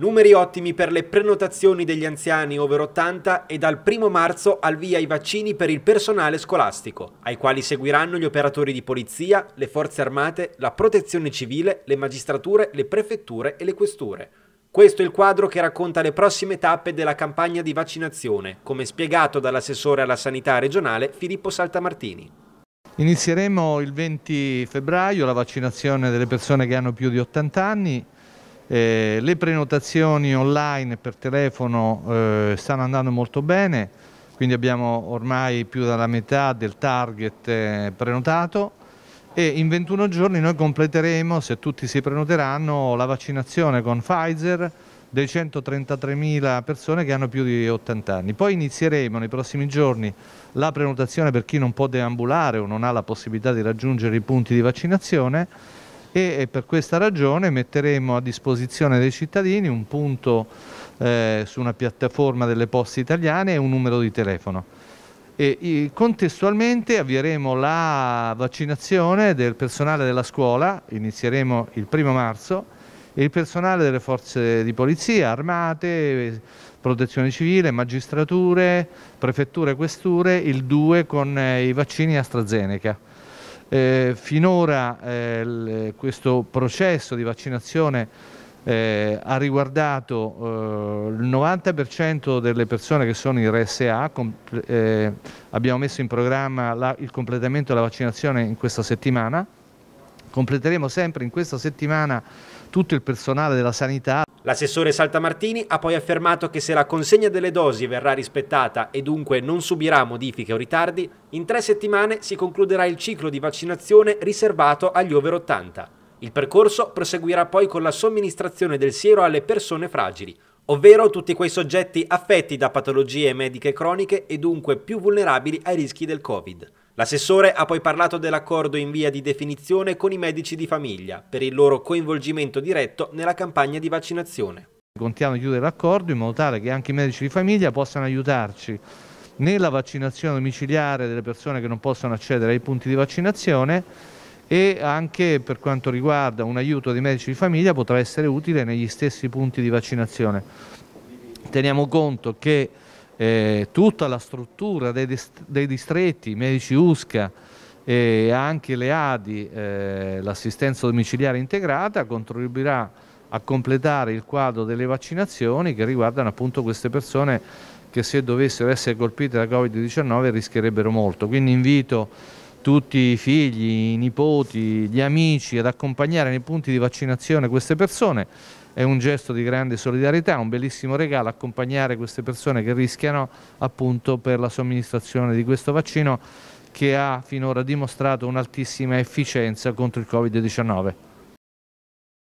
Numeri ottimi per le prenotazioni degli anziani over 80 e dal 1 marzo al via i vaccini per il personale scolastico, ai quali seguiranno gli operatori di polizia, le forze armate, la protezione civile, le magistrature, le prefetture e le questure. Questo è il quadro che racconta le prossime tappe della campagna di vaccinazione, come spiegato dall'assessore alla sanità regionale Filippo Saltamartini. Inizieremo il 20 febbraio la vaccinazione delle persone che hanno più di 80 anni eh, le prenotazioni online per telefono eh, stanno andando molto bene, quindi abbiamo ormai più della metà del target eh, prenotato e in 21 giorni noi completeremo, se tutti si prenoteranno, la vaccinazione con Pfizer dei 133.000 persone che hanno più di 80 anni. Poi inizieremo nei prossimi giorni la prenotazione per chi non può deambulare o non ha la possibilità di raggiungere i punti di vaccinazione e per questa ragione metteremo a disposizione dei cittadini un punto eh, su una piattaforma delle poste italiane e un numero di telefono. E, e, contestualmente avvieremo la vaccinazione del personale della scuola, inizieremo il primo marzo, e il personale delle forze di polizia, armate, protezione civile, magistrature, prefetture, questure, il 2 con eh, i vaccini AstraZeneca. Eh, finora eh, questo processo di vaccinazione eh, ha riguardato eh, il 90% delle persone che sono in RSA, Com eh, abbiamo messo in programma la, il completamento della vaccinazione in questa settimana, completeremo sempre in questa settimana tutto il personale della sanità, L'assessore Saltamartini ha poi affermato che se la consegna delle dosi verrà rispettata e dunque non subirà modifiche o ritardi, in tre settimane si concluderà il ciclo di vaccinazione riservato agli over 80. Il percorso proseguirà poi con la somministrazione del siero alle persone fragili, ovvero tutti quei soggetti affetti da patologie mediche croniche e dunque più vulnerabili ai rischi del Covid. L'assessore ha poi parlato dell'accordo in via di definizione con i medici di famiglia per il loro coinvolgimento diretto nella campagna di vaccinazione. Contiamo di chiudere l'accordo in modo tale che anche i medici di famiglia possano aiutarci nella vaccinazione domiciliare delle persone che non possono accedere ai punti di vaccinazione e anche per quanto riguarda un aiuto dei medici di famiglia potrà essere utile negli stessi punti di vaccinazione. Teniamo conto che eh, tutta la struttura dei, dist dei, distretti, medici USCA e eh, anche le ADI, eh, l'assistenza domiciliare integrata, contribuirà a completare il quadro delle vaccinazioni che riguardano appunto queste persone che se dovessero essere colpite da Covid-19 rischierebbero molto. Quindi invito tutti i figli, i nipoti, gli amici ad accompagnare nei punti di vaccinazione queste persone. È un gesto di grande solidarietà, un bellissimo regalo accompagnare queste persone che rischiano appunto per la somministrazione di questo vaccino che ha finora dimostrato un'altissima efficienza contro il Covid-19.